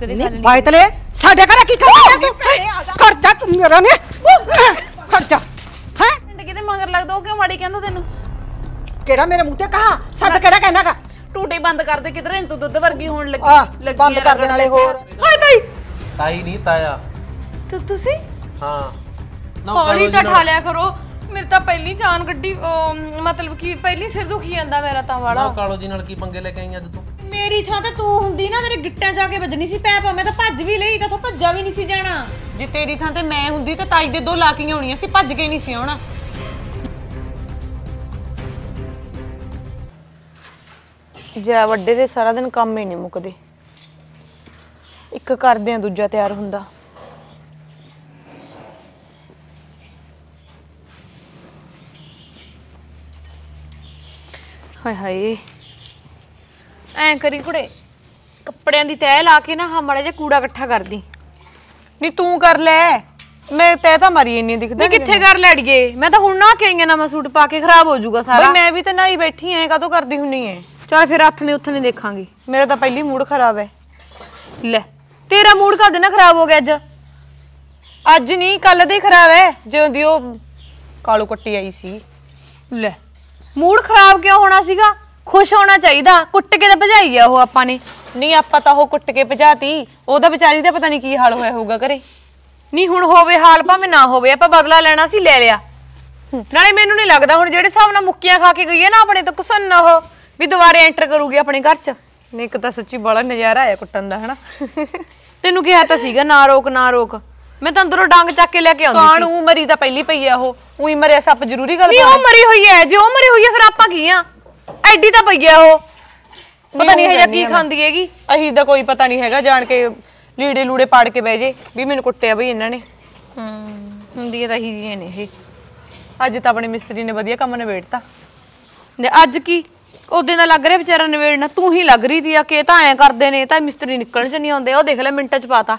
ਕਦੇ ਗੱਲ ਨਹੀਂ ਸਾਡੇ ਘਰੇ ਕੀ ਕਰਦਾ ਤੂੰ ਖਰਚਾ ਜਾ ਤੂੰ ਮੇਰਾ ਨੇ ਖੜ ਹੈ ਪਿੰਡ ਕਿਤੇ ਮਗਰ ਲੱਗਦਾ ਉਹ ਕਿਉਂ ਮਾੜੀ ਕਹਿੰਦਾ ਤੈਨੂੰ ਕਿਹੜਾ ਮੇਰੇ ਮੂੰਹ ਤੇ ਕਹਾ ਸੱਦ ਕਿਹੜਾ ਕਹਿੰਦਾਗਾ ਟੂਟੀ ਬੰਦ ਕਰ ਦੇ ਕਿਧਰੇ ਤੂੰ ਦੁੱਧ ਵਰਗੀ ਹੋਣ ਲੱਗੀ ਲੱਗੀ ਬੰਦ ਕਰ ਦੇਣ ਵਾਲੇ ਹੋਰ ਹਾਏ ਤਾਈ ਤਾਈ ਨਹੀਂ ਤਾਇਆ ਤੂੰ ਤੁਸੀਂ ਹਾਂ ਹੌਲੀ ਤਾਂ ਠਾ ਲਿਆ ਕਰੋ ਮੇਰੇ ਤਾਂ ਪਹਿਲੀ ਜਾਨ ਗੱਡੀ ਮਤਲਬ ਕਿ ਪਹਿਲੀ ਸਿਰ ਦੁਖੀ ਜਾਂਦਾ ਮੇਰਾ ਤਾਂ ਵਾਲਾ ਕਾਲੋ ਜੀ ਨਾਲ ਕੀ ਪੰਗੇ ਲੈ ਕੇ ਆਈ ਅੱਜ ਤੂੰ ਤੇਰੀ ਥਾਂ ਤੇ ਤੂੰ ਹੁੰਦੀ ਨਾ ਮੇਰੇ ਗਿੱਟਾਂ ਜਾ ਕੇ ਵੱਜਣੀ ਸੀ ਪੈ ਮੈਂ ਤਾਂ ਭੱਜ ਵੀ ਲਈ ਤਾਂ ਭੱਜਾ ਵੀ ਨਹੀਂ ਸੀ ਜਾਣਾ ਜੇ ਤੇਰੀ ਥਾਂ ਤੇ ਮੈਂ ਹੁੰਦੀ ਤਾਂ ਤਾਈ ਦੇ ਦੋ ਲਾਕੀਆਂ ਹੋਣੀਆਂ ਸੀ ਭੱਜ ਕੇ ਨਹੀਂ ਸੀ ਆਉਣਾ ਜਾ ਵੱਡੇ ਦੇ ਸਾਰਾ ਦਿਨ ਕੰਮ ਹੀ ਨਹੀਂ ਮੁੱਕਦੇ ਇੱਕ ਕਰਦੇ ਆ ਦੂਜਾ ਤਿਆਰ ਹੁੰਦਾ ਹਾਏ ਹਾਏ ਐ ਕਰੀ ਕੁੜੇ ਕੱਪੜਿਆਂ ਦੀ ਤਹਿ ਲਾ ਕੇ ਨਾ ਹਾਂ ਮੜਾ ਜਿਹਾ ਕੂੜਾ ਇਕੱਠਾ ਕਰਦੀ ਨਹੀਂ ਤੂੰ ਕਰ ਲੈ ਮੈਂ ਤੈ ਤਾਂ ਮਰੀ ਇੰਨੀ ਦਿਖਦਾ ਨਹੀਂ ਕਿੱਥੇ ਕਰ ਲੜੀਏ ਮੈਂ ਤਾਂ ਹੁਣ ਨਾ ਕੇ ਆਈਆਂ ਨਾ ਮੈਂ ਸੂਟ ਪਾ ਕੇ ਖਰਾਬ ਹੋ ਜਾਊਗਾ ਸਾਰਾ ਬਈ ਮੈਂ ਵੀ ਤਾਂ ਨਹੀਂ ਬੈਠੀ ਐ ਕਾਹਤੋਂ ਕਰਦੀ ਹੁੰਨੀ ਐ ਚਲ ਫਿਰ ਹੱਥ ਨੇ ਉੱਥੇ ਨੇ ਦੇਖਾਂਗੇ ਮੇਰਾ ਤਾਂ ਪਹਿਲੀ ਮੂਡ ਖਰਾਬ ਐ ਲੈ ਤੇਰਾ ਮੂਡ ਕਰ ਦੇਣਾ ਖਰਾਬ ਹੋ ਗਿਆ ਅੱਜ ਅੱਜ ਨਹੀਂ ਕੱਲ ਦੇ ਖਰਾਬ ਐ ਜਦੋਂ ਦੀ ਉਹ ਕਾਲੂ ਕੱਟੀ ਆਈ ਸੀ ਲੈ ਮੂਡ ਖਰਾਬ ਕਿਉਂ ਹੋਣਾ ਸੀਗਾ ਖੁਸ਼ ਹੋਣਾ ਚਾਹੀਦਾ ਕੁੱਟ ਕੇ ਤਾਂ ਭਜਾਈ ਆ ਉਹ ਆਪਾਂ ਨੇ ਨਹੀਂ ਆਪਾਂ ਤਾਂ ਉਹ ਕੁੱਟ ਕੇ ਭਜਾਤੀ ਉਹਦਾ ਵਿਚਾਰੀ ਦਾ ਪਤਾ ਨਹੀਂ ਕੀ ਹਾਲ ਹੋਇਆ ਹੋਊਗਾ ਘਰੇ ਨਹੀਂ ਹੁਣ ਹੋਵੇ ਹਾਲ ਭਾਵੇਂ ਨਾ ਹੋਵੇ ਆਪਾਂ ਬਦਲਾ ਲੈਣਾ ਸੀ ਲੈ ਲਿਆ ਨਾਲੇ ਮੈਨੂੰ ਨਹੀਂ ਲੱਗਦਾ ਹੁਣ ਜਿਹੜੇ ਹਿਸਾਬ ਨਾਲ ਮੁੱਕੀਆਂ ਖਾ ਕੇ ਗਈ ਹੈ ਨਾ ਆਪਣੇ ਤੋਂ ਕੁਸਨ ਨਾ ਉਹ ਵੀ ਦੁਬਾਰੇ ਐਂਟਰ ਕਰੂਗੀ ਆਪਣੇ ਘਰ 'ਚ ਨਹੀਂ ਇੱਕ ਤਾਂ ਸੱਚੀ ਬੜਾ ਨਜ਼ਾਰਾ ਆਇਆ ਕੁੱਟਣ ਦਾ ਹਨਾ ਤੈਨੂੰ ਕਿਹਾ ਤਾਂ ਸੀਗਾ ਨਾ ਰੋਕ ਨਾ ਰੋਕ ਮੈਂ ਤਾਂ ਅੰਦਰੋਂ ਡੰਗ ਚੱਕ ਕੇ ਲੈ ਕੇ ਆਉਂਦੀ ਕਾਣੂ ਮਰੀ ਤਾਂ ਪਹਿਲੀ ਪਈ ਆ ਉਹ ਉਹੀ ਮਰਿਆ ਸੱਪ ਜ਼ਰੂਰੀ ਗੱਲ ਨਹੀਂ ਉਹ ਮਰੀ ਹੋਈ ਹੈ ਜੇ ਉਹ ਮਰੀ ਹੋਈ ਹੈ ਫਿਰ ਆਪਾਂ ਕੀ ਆ ਐਡੀ ਤਾਂ ਪਈ ਗਿਆ ਉਹ ਪਤਾ ਨਹੀਂ ਹਜੇ ਕੀ ਖਾਂਦੀ ਹੈਗੀ ਅਹੀਂ ਦਾ ਕੋਈ ਪਤਾ ਨਹੀਂ ਹੈਗਾ ਜਾਣ ਕੇ ਲੀੜੇ ਲੂੜੇ ਪਾੜ ਕੇ ਬਹਿ ਜੇ ਵੀ ਮੈਨੂੰ ਕੁੱਟਿਆ ਬਈ ਇਹਨਾਂ ਨੇ ਹੂੰ ਹੁੰਦੀ ਤਾਂ ਹੀ ਜੀਆਂ ਨੇ ਇਹ ਅੱਜ ਤਾਂ ਆਪਣੇ ਮਿਸਤਰੀ ਨੇ ਵਧੀਆ ਕੰਮ ਨਵੇੜਤਾ ਨੇ ਅੱਜ ਕੀ ਉਹਦੇ ਨਾਲ ਲੱਗ ਰਿਹਾ ਵਿਚਾਰਾ ਨਵੇੜਨਾ ਤੂੰ ਹੀ ਲੱਗ ਰਹੀ ਦੀ ਆ ਕਿ ਤਾਂ ਐਂ ਕਰਦੇ ਨੇ ਤਾਂ ਮਿਸਤਰੀ ਨਿਕਲਣ ਚ ਨਹੀਂ ਆਉਂਦੇ ਉਹ ਦੇਖ ਲੈ ਮਿੰਟਾਂ ਚ ਪਾਤਾ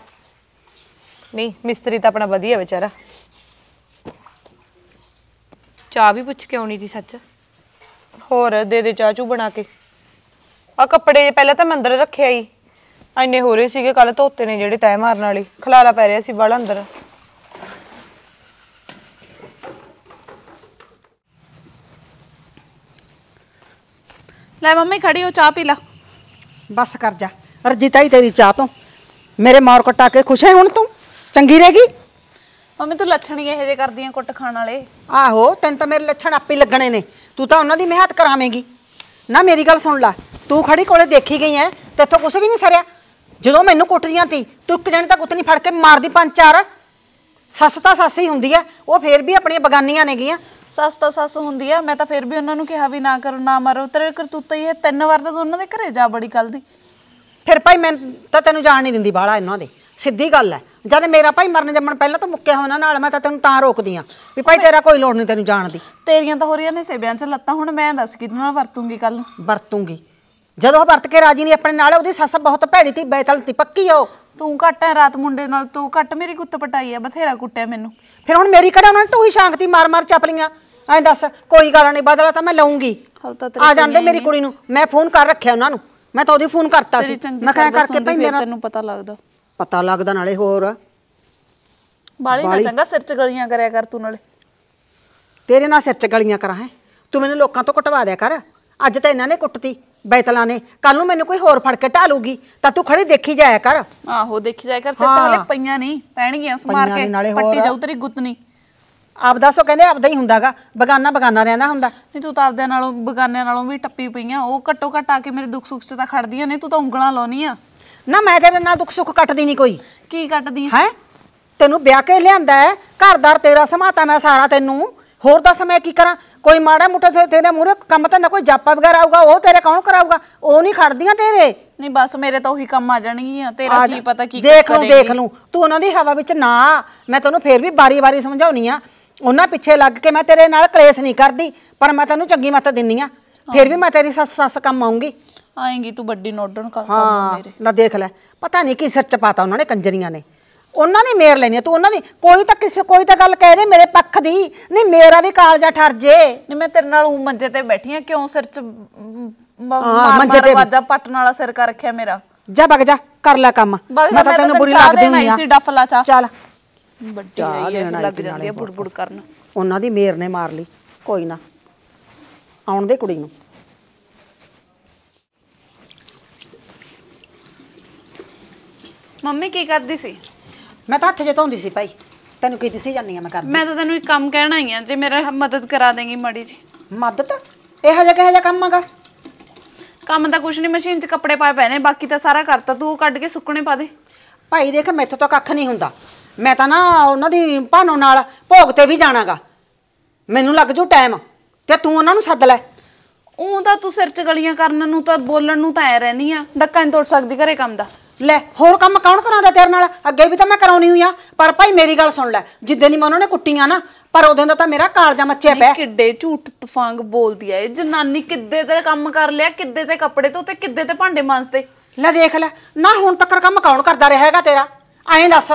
ਨਹੀਂ ਮਿਸਤਰੀ ਤਾਂ ਆਪਣਾ ਵਧੀਆ ਵਿਚਾਰਾ ਚਾਹ ਵੀ ਪੁੱਛ ਕੇ ਆਉਣੀ ਦੀ ਸੱਚ ਹੋਰ ਦੇ ਦੇ ਚਾਚੂ ਬਣਾ ਕੇ ਆ ਕੱਪੜੇ ਜੇ ਪਹਿਲਾਂ ਤਾਂ ਮੰਦਰ ਰੱਖਿਆ ਹੀ ਐਨੇ ਹੋ ਰਹੇ ਸੀਗੇ ਕੱਲ ਧੋਤੇ ਨੇ ਜਿਹੜੇ ਤੈ ਮਾਰਨ ਵਾਲੇ ਖਲਾਰਾ ਪੈ ਰਿਆ ਸੀ ਬਾਲ ਅੰਦਰ ਲੈ ਮੰਮੀ ਖੜੀ ਹੋ ਚਾਹ ਪੀ ਲਾ ਬਸ ਕਰ ਜਾ ਰਜੀਤਾ ਹੀ ਤੇਰੀ ਚਾਹ ਤੋਂ ਮੇਰੇ ਮਾਰ ਕਟਾ ਕੇ ਖੁਸ਼ ਹੈ ਹੁਣ ਤੂੰ ਚੰਗੀ ਰਹੇਗੀ ਮੰਮੀ ਤੂੰ ਲੱਛਣ ਹੀ ਇਹੋ ਜੇ ਕਰਦੀਆਂ ਕੁੱਟ ਖਾਣ ਵਾਲੇ ਆਹੋ ਤੈਨੂੰ ਤਾਂ ਮੇਰੇ ਲੱਛਣ ਆਪੇ ਲੱਗਣੇ ਨੇ ਤੂੰ ਤਾਂ ਉਹਨਾਂ ਦੀ ਮਿਹਨਤ ਕਰਾਵੇਂਗੀ ਨਾ ਮੇਰੀ ਗੱਲ ਸੁਣ ਲੈ ਤੂੰ ਖੜੀ ਕੋਲੇ ਦੇਖੀ ਗਈ ਐ ਤੇਥੋਂ ਕੁਝ ਵੀ ਨਹੀਂ ਸਰਿਆ ਜਦੋਂ ਮੈਨੂੰ ਕੁੱਟਦੀਆਂ ਤੀ ਤੂੰ ਇੱਕ ਜਣ ਤਾਂ ਕੁੱਤਨੀ ਫੜ ਕੇ ਮਾਰਦੀ ਪੰਜ ਚਾਰ ਸੱਸ ਤਾਂ ਸੱਸ ਹੀ ਹੁੰਦੀ ਐ ਉਹ ਫੇਰ ਵੀ ਆਪਣੀਆਂ ਬਗਾਨੀਆਂ ਨੇ ਗਈਆਂ ਸੱਸ ਤਾਂ ਸੱਸ ਹੁੰਦੀ ਐ ਮੈਂ ਤਾਂ ਫੇਰ ਵੀ ਉਹਨਾਂ ਨੂੰ ਕਿਹਾ ਵੀ ਨਾ ਕਰੋ ਨਾ ਮਾਰੋ ਤੇਰੇ ਕਰਤੂਤਾ ਹੀ ਇਹ ਤਿੰਨ ਵਾਰ ਤਾਂ ਉਹਨਾਂ ਦੇ ਘਰੇ ਜਾ ਬੜੀ ਕੱਲ ਦੀ ਫਿਰ ਭਾਈ ਮੈਂ ਤਾਂ ਤੈਨੂੰ ਜਾਣ ਨਹੀਂ ਦਿੰਦੀ ਬਾਹਲਾ ਇਹਨਾਂ ਦੇ ਸਿੱਧੀ ਗੱਲ ਹੈ ਜਦ ਮੇਰਾ ਭਾਈ ਮਰਨ ਜੰਮਣ ਪਹਿਲਾਂ ਤਾਂ ਮੁੱਕਿਆ ਹੋਣਾ ਨਾਲ ਮੈਂ ਤਾਂ ਤੈਨੂੰ ਤਾਂ ਰੋਕਦੀ ਆ ਵੀ ਭਾਈ ਤੇਰਾ ਕੋਈ ਲੋੜ ਨਹੀਂ ਤੈਨੂੰ ਜਾਣ ਦੀ ਤੇਰੀਆਂ ਤਾਂ ਹੋ ਰਹੀਆਂ ਨੇ ਸੇਬਿਆਂ 'ਚ ਲੱਤਾਂ ਹੁਣ ਮੈਂ ਦੱਸ ਕਿਹਦੇ ਨਾਲ ਵਰਤੂੰਗੀ ਕੱਲ ਵਰਤੂੰਗੀ ਜਦੋਂ ਉਹ ਵਰਤ ਕੇ ਰਾਜੀ ਨਹੀਂ ਆਪਣੇ ਨਾਲ ਉਹਦੀ ਸੱਸ ਬਹੁਤ ਭੈੜੀ ਤੀ ਬੈਤਲ ਤੀ ਪੱਕੀ ਹੋ ਤੂੰ ਘੱਟ ਹੈ ਰਾਤ ਮੁੰਡੇ ਨਾਲ ਤੂੰ ਘੱਟ ਮੇਰੀ ਗੁੱਤ ਪਟਾਈ ਆ ਬਥੇਰਾ ਕੁੱਟਿਆ ਮੈਨੂੰ ਫਿਰ ਹੁਣ ਮੇਰੀ ਕਿਹੜਾ ਉਹਨਾਂ ਨੇ ਟੂਹੀ ਸ਼ਾਂਕਤੀ ਮਾਰ-ਮਾਰ ਚਪਲੀਆਂ ਐਂ ਦੱਸ ਕੋਈ ਗੱਲ ਨਹੀਂ ਬਦਲਾ ਤਾਂ ਮੈਂ ਲਊਂਗੀ ਆ ਜਾਂਦੇ ਮੇਰੀ ਕੁੜੀ ਨੂੰ ਮੈਂ ਫੋਨ ਕਰ ਰੱਖਿਆ ਉਹਨਾਂ ਨੂੰ ਮੈਂ ਤਾਂ ਉਹਦੀ ਫੋਨ ਕਰਤਾ ਸੀ ਮੈਂ ਕਹਿ ਕਰਕੇ ਭਾਈ ਮੇਰਾ ਤੈਨੂੰ ਪਤਾ ਲੱਗਦਾ ਪਤਾ ਲੱਗਦਾ ਨਾਲੇ ਹੋਰ ਬਾਲੀ ਨਾ ਚੰਗਾ ਸਿਰ ਚ ਗਲੀਆਂ ਕਰਿਆ ਕਰ ਤੂੰ ਨਾਲੇ ਤੇਰੇ ਨਾਲ ਸਿਰ ਚ ਗਲੀਆਂ ਕਰਾਂ ਹੈ ਤੂੰ ਮੈਨੂੰ ਲੋਕਾਂ ਤੋਂ ਕਟਵਾ ਦਿਆ ਕਰ ਅੱਜ ਤਾਂ ਇਹਨਾਂ ਨੇ ਕੁੱਟਤੀ ਬੈਤਲਾ ਨੇ ਕੱਲ ਨੂੰ ਮੈਨੂੰ ਕੋਈ ਹੋਰ ਫੜ ਕੇ ਢਾਲੂਗੀ ਤਾਂ ਤੂੰ ਖੜੀ ਦੇਖੀ ਜਾਇਆ ਕਰ ਆਹੋ ਦੇਖੀ ਜਾਇਆ ਕਰ ਤੇ ਤਾਂ ਹਲੇ ਪਈਆਂ ਨਹੀਂ ਪੈਣਗੀਆਂ ਸਮਾਰ ਕੇ ਪੱਟੀ ਜਾਊ ਤੇਰੀ ਗੁੱਤਨੀ ਆਪ ਦੱਸੋ ਕਹਿੰਦੇ ਆਪਦਾ ਹੀ ਹੁੰਦਾਗਾ ਬਗਾਨਾ ਬਗਾਨਾ ਰਹਿੰਦਾ ਹੁੰਦਾ ਨਹੀਂ ਤੂੰ ਤਾਂ ਆਪਦੇ ਨਾਲੋਂ ਬਗਾਨਿਆਂ ਨਾਲੋਂ ਵੀ ਟੱਪੀ ਪਈਆਂ ਉਹ ਘੱਟੋ ਘੱਟ ਆ ਕੇ ਮੇਰੇ ਦੁੱਖ ਸੁੱਖ 'ਚ ਤਾਂ ਖੜਦੀਆਂ ਨੇ ਤੂੰ ਤਾਂ ਉਂਗਲਾਂ ਲਾਉਣੀ ਆ ਨਾ ਮੈਂ ਤੇਰੇ ਨਾਲ ਦੁੱਖ ਸੁੱਖ ਕੱਟਦੀ ਨਹੀਂ ਕੋਈ ਕੀ ਕੱਟਦੀ ਹੈ ਤੈਨੂੰ ਵਿਆਹ ਕੇ ਲਿਆਂਦਾ ਹੈ ਘਰਦਾਰ ਤੇਰਾ ਸਮਾਤਾ ਮੈਂ ਸਾਰਾ ਤੈਨੂੰ ਹੋਰ ਦਾ ਸਮਾਂ ਕੀ ਕਰਾਂ ਕੋਈ ਮਾੜਾ ਤੇ ਤੇਰੇ ਮੂਰੇ ਕੰਮ ਤਾਂ ਨਾ ਕੋਈ ਜਾਪਾ ਵਗੈਰਾ ਆਊਗਾ ਉਹ ਤੇਰੇ ਕੌਣ ਕਰਾਊਗਾ ਉਹ ਨਹੀਂ ਖੜਦੀਆਂ ਤੇਰੇ ਨਹੀਂ ਬਸ ਮੇਰੇ ਤਾਂ ਉਹੀ ਕੰਮ ਆ ਜਾਣਗੀਆਂ ਤੇਰਾ ਕੀ ਪਤਾ ਕੀ ਕਰੇਗੀ ਦੇਖ ਲੂੰ ਦੇਖ ਲੂੰ ਤੂੰ ਉਹਨਾਂ ਦੀ ਹਵਾ ਵਿੱਚ ਨਾ ਮੈਂ ਤੈਨੂੰ ਫੇਰ ਵੀ ਬਾਰੀ-ਬਾਰੀ ਸਮਝਾਉਣੀ ਆ ਉਹਨਾਂ ਪਿੱਛੇ ਲੱਗ ਕੇ ਮੈਂ ਤੇਰੇ ਨਾਲ ਕਲੇਸ਼ ਨਹੀਂ ਕਰਦੀ ਪਰ ਮੈਂ ਤੈਨੂੰ ਚੰਗੀ ਮੱਤ ਦਿੰਨੀ ਆ ਫੇਰ ਵੀ ਮੈਂ ਤੇਰੀ ਸੱਸ ਸੱਸ ਕੰਮ ਆਉਂਗੀ ਆਏਗੀ ਤੂੰ ਵੱਡੀ ਨੋਡਣ ਕੰਮ ਮੇਰੇ ਨਾ ਦੇਖ ਲੈ ਪਤਾ ਨਹੀਂ ਕੀ ਸੱਚ ਪਾਤਾ ਉਹਨਾਂ ਨੇ ਕੰਜਰੀਆਂ ਨੇ ਉਹਨਾਂ ਨੇ ਮੇਰ ਲੈਣੀ ਤੂੰ ਉਹਨਾਂ ਦੀ ਕੋਈ ਤਾਂ ਕਿਸੇ ਕੋਈ ਤਾਂ ਗੱਲ ਕਹਿ ਦੇ ਮੇਰੇ ਪੱਖ ਦੀ ਨਹੀਂ ਮੇਰਾ ਵੀ ਕਾਲਜਾ ਠਰ ਜੇ ਨਹੀਂ ਮੈਂ ਤੇਰੇ ਨਾਲ ਉਹ ਮੰਜੇ ਤੇ ਬੈਠੀ ਆ ਕਿਉਂ ਸਿਰ ਚ ਮੰਜੇ ਤੇ ਵਾਜਾ ਪੱਟਣ ਵਾਲਾ ਸਿਰ ਕਰ ਰੱਖਿਆ ਮੇਰਾ ਜਾ ਬਗ ਜਾ ਕਰ ਲੈ ਕੰਮ ਮੈਂ ਤਾਂ ਤੈਨੂੰ ਬੁਰੀ ਲੱਗਦੀ ਨਹੀਂ ਸੀ ਡਫਲਾ ਚਾ ਚੱਲ ਵੱਡੀ ਆਈ ਹੈ ਲੱਗ ਜਾਂਦੀ ਆ ਬੁੜਬੁੜ ਕਰਨ ਉਹਨਾਂ ਦੀ ਮੇਰ ਨੇ ਮਾਰ ਲਈ ਕੋਈ ਨਾ ਆਉਣ ਦੇ ਕੁੜੀ ਨੂੰ ਮੰਮੀ ਕੀ ਕਰਦੀ ਸੀ ਮੈਂ ਤਾਂ ਹੱਥ ਜੇ ਧੋਂਦੀ ਸੀ ਭਾਈ ਤੈਨੂੰ ਕੀ ਦਿਸੀ ਜਾਨੀ ਆ ਮੈਂ ਕਰ ਮੈਂ ਤਾਂ ਤੈਨੂੰ ਇੱਕ ਕੰਮ ਕਹਿਣਾ ਹੀ ਆ ਜੇ ਮੇਰਾ ਮਦਦ ਕਰਾ ਦੇਂਗੀ ਮੜੀ ਜੀ ਮਦਦ ਇਹ ਹਜੇ ਕਿਹੋ ਜਿਹਾ ਕੰਮ ਆਗਾ ਕੰਮ ਤਾਂ ਕੁਛ ਨਹੀਂ ਮਸ਼ੀਨ 'ਚ ਕੱਪੜੇ ਪਾਏ ਪਏ ਨੇ ਬਾਕੀ ਤਾਂ ਸਾਰਾ ਕਰਤਾ ਤੂੰ ਕੱਢ ਕੇ ਸੁੱਕਣੇ ਪਾ ਦੇ ਭਾਈ ਦੇਖ ਮੈਥੋਂ ਤਾਂ ਕੱਖ ਨਹੀਂ ਹੁੰਦਾ ਮੈਂ ਤਾਂ ਨਾ ਉਹਨਾਂ ਦੀ ਭਾਨੋ ਨਾਲ ਭੋਗ ਤੇ ਵੀ ਜਾਣਾਗਾ ਮੈਨੂੰ ਲੱਗ ਜੂ ਟਾਈਮ ਤੇ ਤੂੰ ਉਹਨਾਂ ਨੂੰ ਸੱਦ ਲੈ ਉਹ ਤਾਂ ਤੂੰ ਸਿਰ 'ਚ ਗਲੀਆਂ ਕਰਨ ਨੂੰ ਤਾਂ ਬੋਲਣ ਨੂੰ ਤਾਂ ਐ ਰਹਿਨੀ ਆ ਡੱਕਾ ਨਹੀਂ ਤੋੜ ਸਕਦੀ ਘਰੇ ਕੰਮ ਦਾ ਲੈ ਹੋਰ ਕੰਮ ਕੌਣ ਕਰਾਉਂਦਾ ਤੇਰੇ ਨਾਲ ਅੱਗੇ ਵੀ ਤਾਂ ਮੈਂ ਕਰਾਉਣੀ ਹੋਈ ਆ ਪਰ ਭਾਈ ਮੇਰੀ ਗੱਲ ਸੁਣ ਲੈ ਜਿੱਦੇ ਨਹੀਂ ਮੈਂ ਉਹਨਾਂ ਨੇ ਕੁੱਟੀਆਂ ਨਾ ਪਰ ਉਹਦੇ ਦਾ ਤਾਂ ਮੇਰਾ ਕਾਲਜਾ ਮੱਚਿਆ ਪਿਆ ਕਿੱਡੇ ਝੂਠ ਤਫਾਂਗ ਬੋਲਦੀ ਐ ਇਹ ਜਨਾਨੀ ਕਿੱਦੇ ਤੇ ਕੰਮ ਕਰ ਲਿਆ ਕਿੱਦੇ ਤੇ ਕੱਪੜੇ ਤੇ ਕਿੱਦੇ ਤੇ ਭਾਂਡੇ ਮਾਂਜਦੇ ਲੈ ਦੇਖ ਲੈ ਨਾ ਹੁਣ ਤੱਕ ਕੰਮ ਕੌਣ ਕਰਦਾ ਰਿਹਾ ਹੈਗਾ ਤੇਰਾ ਐਂ ਦੱਸ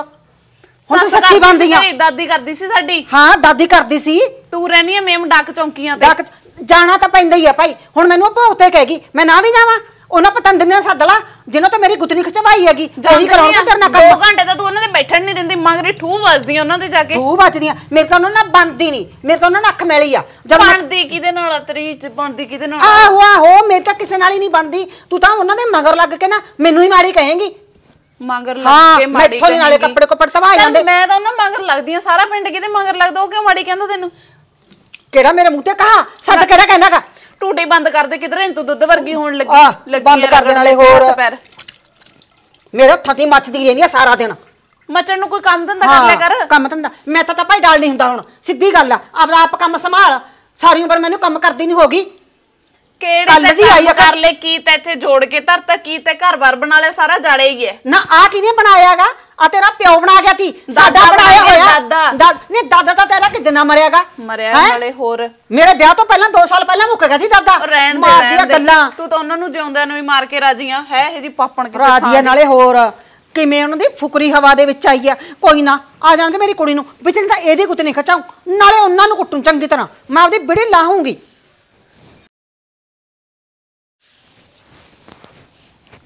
ਹੁਣ ਤੂੰ ਸੱਚੀ ਬੰਦੀਆਂ ਆ ਦਾਦੀ ਕਰਦੀ ਸੀ ਸਾਡੀ ਹਾਂ ਦਾਦੀ ਕਰਦੀ ਸੀ ਤੂੰ ਰਹਿਨੀ ਐ ਮੇਮ ਡੱਕ ਚੌਂਕੀਆਂ ਤੇ ਡੱਕ ਜਾਣਾ ਤਾਂ ਪੈਂਦਾ ਹੀ ਆ ਭਾਈ ਹੁਣ ਮੈਨੂੰ ਭੋਗ ਤੇ ਕਹਿ ਗਈ ਮੈਂ ਨਾ ਵੀ ਜਾਵਾਂ ਉਹਨਾਂ ਪਤੰਦਰ ਨੇ ਸੱਦ ਲਾ ਜਿਹਨਾਂ ਤੋਂ ਮੇਰੀ ਗੁੱਤਨੀ ਖਚਵਾਈ ਹੈਗੀ ਉਹੀ ਕਰਾਉਂਦਾ ਤੇਰੇ ਨਾਲ ਕੰਮ 2 ਘੰਟੇ ਤਾਂ ਤੂੰ ਉਹਨਾਂ ਦੇ ਬੈਠਣ ਨਹੀਂ ਦਿੰਦੀ ਮਗਰੇ ਠੂ ਵੱਜਦੀ ਉਹਨਾਂ ਦੇ ਜਾ ਕੇ ਠੂ ਬਚਦੀ ਮੇਰੇ ਤਾਂ ਉਹਨਾਂ ਨਾਲ ਬਣਦੀ ਨਹੀਂ ਮੇਰੇ ਤਾਂ ਉਹਨਾਂ ਨਾਲ ਅੱਖ ਮਿਲੀ ਆ ਬਣਦੀ ਕਿਹਦੇ ਨਾਲ ਤੇਰੀ ਚ ਬਣਦੀ ਕਿਹਦੇ ਨਾਲ ਆਹੋ ਆਹੋ ਮੇਰੇ ਤਾਂ ਕਿਸੇ ਨਾਲ ਹੀ ਨਹੀਂ ਬਣਦੀ ਤੂੰ ਤਾਂ ਉਹਨਾਂ ਦੇ ਮਗਰ ਲੱਗ ਕੇ ਨਾ ਮੈਨੂੰ ਹੀ ਮਾੜੀ ਕਹੇਂਗੀ ਮਗਰ ਲੱਗ ਕੇ ਮਾੜੀ ਕਹੇਂਗੀ ਨਾਲੇ ਕੱਪੜੇ ਕੋ ਪਰਤਵਾ ਜਾਂਦੇ ਮੈਂ ਤਾਂ ਉਹਨਾਂ ਮਗਰ ਲੱਗਦੀ ਆ ਸਾਰਾ ਪਿੰਡ ਕਿਹਦੇ ਮਗਰ ਲੱਗਦਾ ਉਹ ਕਿਉਂ ਮਾੜੀ ਕਹਿੰਦਾ ਤੈਨੂੰ ਕਿਹੜਾ ਮੇਰੇ ਮੂੰਹ ਤੇ ਕਹਾ ਸੱਦ ਕਿਹੜਾ ਕਹਿੰਦਾਗਾ ਟੂਟੀ ਬੰਦ ਕਰ ਦੇ ਕਿਧਰੇ ਤੂੰ ਦੁੱਧ ਵਰਗੀ ਹੋਣ ਲੱਗੀ ਲੱਗੀ ਬੰਦ ਕਰ ਦੇਣ ਵਾਲੇ ਹੋਰ। ਹੱਥ ਮੇਰੇ ਹੱਥਾਂ ਦੀ ਮੱਚਦੀ ਰਹਿੰਦੀ ਆ ਸਾਰਾ ਦਿਨ ਮਚਣ ਨੂੰ ਕੋਈ ਕੰਮ ਦਿੰਦਾ ਕਰ ਲੈ ਕਰ ਕੰਮ ਦਿੰਦਾ ਮੈਂ ਤਾਂ ਤਾਂ ਭਾਈ ਡਾਲ ਨਹੀਂ ਹੁੰਦਾ ਹੁਣ ਸਿੱਧੀ ਗੱਲ ਆ ਆਪਦਾ ਆਪ ਕੰਮ ਸੰਭਾਲ ਸਾਰੀ ਉਮਰ ਮੈਨੂੰ ਕੰਮ ਕਰਦੀ ਨਹੀਂ ਹੋਗੀ ਕਿਹੜੀ ਕਿਹੜੇ ਦੀ ਤੇ ਆ ਕਰ ਲੈ ਕੀ ਤੇ ਇੱਥੇ ਜੋੜ ਕੇ ਧਰਤਾ ਕੀ ਤੇ ਘਰ-ਬਾਰ ਬਣਾ ਲੈ ਸਾਰਾ ਜਾੜੇ ਹੀ ਹੈ ਨਾ ਆ ਕਿਹਨੇ ਬਣਾਇਆਗਾ ਆ ਤੇਰਾ ਪਿਓ ਬਣਾ ਗਿਆ ਸੀ ਸਾਡਾ ਬਣਾਇਆ ਹੋਇਆ ਦਾਦਾ ਨਹੀਂ ਦਾਦਾ ਤਾਂ ਤੇਰਾ ਕਿਦਨਾ ਮਰਿਆਗਾ ਮਰਿਆ ਨਾਲੇ ਹੋਰ ਮੇਰੇ ਵਿਆਹ ਤੋਂ ਪਹਿਲਾਂ 2 ਸਾਲ ਪਹਿਲਾਂ ਮੁੱਕ ਗਿਆ ਸੀ ਦਾਦਾ ਮਾਰਦੀਆਂ ਗੱਲਾਂ ਤੂੰ ਤਾਂ ਉਹਨਾਂ ਨੂੰ ਜਿਉਂਦਿਆਂ ਨੂੰ ਹੀ ਮਾਰ ਕੇ ਰਾਜੀ ਆ ਹੈ ਇਹ ਜੀ ਪਾਪਣ ਕਿਸੇ ਰਾਜੀ ਨਾਲੇ ਹੋਰ ਕਿਵੇਂ ਉਹਨਾਂ ਦੀ ਫੁਕਰੀ ਹਵਾ ਦੇ ਵਿੱਚ ਆਈ ਆ ਕੋਈ ਨਾ ਆ ਜਾਣ ਦੇ ਮੇਰੀ ਕੁੜੀ ਨੂੰ ਵਿਚਨ ਤਾਂ ਇਹਦੀ ਕੁੱਤ ਨਹੀਂ ਖਚਾਉ ਨਾਲੇ ਉਹਨਾਂ ਨੂੰ ਕੁੱਟੂ ਚੰਗੀ ਤਰ੍ਹਾਂ ਮੈਂ ਆਪਦੀ ਬਿੜੀ ਲਾਹੂੰਗੀ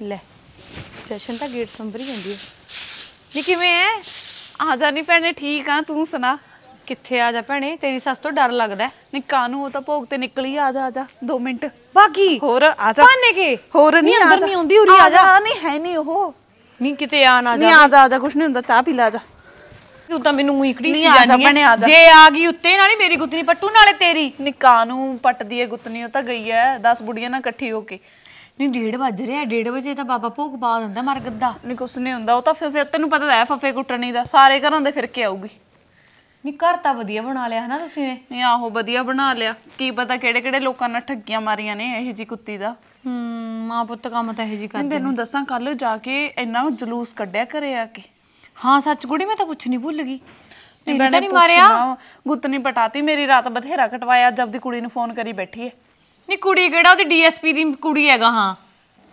ਲੈ ਜਸ਼ਨ ਤਾਂ ਗੇਟ ਸੰਭਰੀ ਜਾਂਦੀ ਹੈ ਨੀ ਕਿਵੇਂ ਐ ਆ ਨੀ ਭੈਣੇ ਠੀਕ ਆ ਤੂੰ ਸੁਣਾ ਕਿੱਥੇ ਆ ਜਾ ਭੈਣੇ ਤੇਰੀ ਸੱਸ ਤੋਂ ਡਰ ਲੱਗਦਾ ਨੀ ਕਾਨੂੰ ਉਹ ਤਾਂ ਭੋਗ ਤੇ ਨਿਕਲੀ ਆ ਜਾ ਆ ਜਾ 2 ਮਿੰਟ ਬਾਕੀ ਹੋਰ ਆ ਜਾ ਭਾਨੇ ਕੇ ਹੋਰ ਨਹੀਂ ਅੰਦਰ ਨਹੀਂ ਆਉਂਦੀ ਉਰੀ ਆ ਜਾ ਨਹੀਂ ਹੈ ਨਹੀਂ ਉਹ ਨਹੀਂ ਕਿਤੇ ਆ ਨਾ ਜਾ ਜਾ ਆ ਜਾ ਆ ਜਾ ਕੁਛ ਨਹੀਂ ਹੁੰਦਾ ਚਾਹ ਪੀ ਲੈ ਜਾ ਤੂੰ ਤਾਂ ਮੈਨੂੰ ਉਈਕੜੀ ਸੀ ਨਹੀਂ, ਆ ਜਾ ਜਾਨੀ ਆ ਜਾ। ਜੇ ਆ ਗਈ ਉੱਤੇ ਨਾਲੇ ਮੇਰੀ ਗੁੱਤਨੀ ਪੱਟੂ ਨਾਲੇ ਤੇਰੀ ਨਿਕਾਹ ਨੂੰ ਪੱਟਦੀ ਏ ਗੁੱਤਨੀ ਉਹ ਤਾਂ ਗਈ ਐ 10 ਬੁੜੀਆਂ ਨਾਲ ਇਕੱਠੀ ਹੋ ਕੇ ਨਹੀਂ 1:30 ਵਜ ਰਿਹਾ 1:30 ਵਜੇ ਤਾਂ ਬਾਬਾ ਭੋਗ ਪਾ ਦਿੰਦਾ ਮਰਗਤ ਦਾ ਨਹੀਂ ਕੁਛ ਨਹੀਂ ਹੁੰਦਾ ਉਹ ਤਾਂ ਫਿਰ ਫਿਰ ਤੈਨੂੰ ਪਤਾ ਹੈ ਫਫੇ ਕੁੱਟਣੀ ਦਾ ਸਾਰੇ ਘਰਾਂ ਦੇ ਫਿਰ ਕੇ ਆਊਗੀ ਨਹੀਂ ਘਰ ਤਾਂ ਵਧੀਆ ਬਣਾ ਲਿਆ ਹਨਾ ਤੁਸੀਂ ਨੇ ਨਹੀਂ ਆਹੋ ਵਧੀਆ ਬਣਾ ਲਿਆ ਕੀ ਪਤਾ ਕਿਹੜੇ ਕਿਹੜੇ ਲੋਕਾਂ ਨਾਲ ਠੱਗੀਆਂ ਮਾਰੀਆਂ ਨੇ ਇਹੋ ਜੀ ਕੁੱਤੀ ਦਾ ਹੂੰ ਮਾਂ ਪੁੱਤ ਕੰਮ ਤਾਂ ਇਹੋ ਜੀ ਕਰਦੇ ਤੈਨੂੰ ਦੱਸਾਂ ਕੱਲ ਜਾ ਕੇ ਇੰਨਾ ਜਲੂਸ ਕੱਢਿਆ ਘਰੇ ਆ ਕੇ ਹਾਂ ਸੱਚ ਗੁੜੀ ਮੈਂ ਤਾਂ ਪੁੱਛ ਨਹੀਂ ਭੁੱਲ ਗਈ ਤੇਰੇ ਤਾਂ ਨਹੀਂ ਮਾਰਿਆ ਗੁੱਤ ਨਹੀਂ ਪਟਾਤੀ ਮੇਰੀ ਰਾਤ ਬਥੇਰਾ ਕਟਵਾਇਆ ਜਦ ਦੀ ਕੁੜੀ ਨੂੰ ਫੋਨ ਕਰੀ ਬੈਠੀ ਹੈ ਨਹੀਂ ਕੁੜੀ ਕਿਹੜਾ ਉਹਦੀ ਡੀਐਸਪੀ ਦੀ ਕੁੜੀ ਹੈਗਾ ਹਾਂ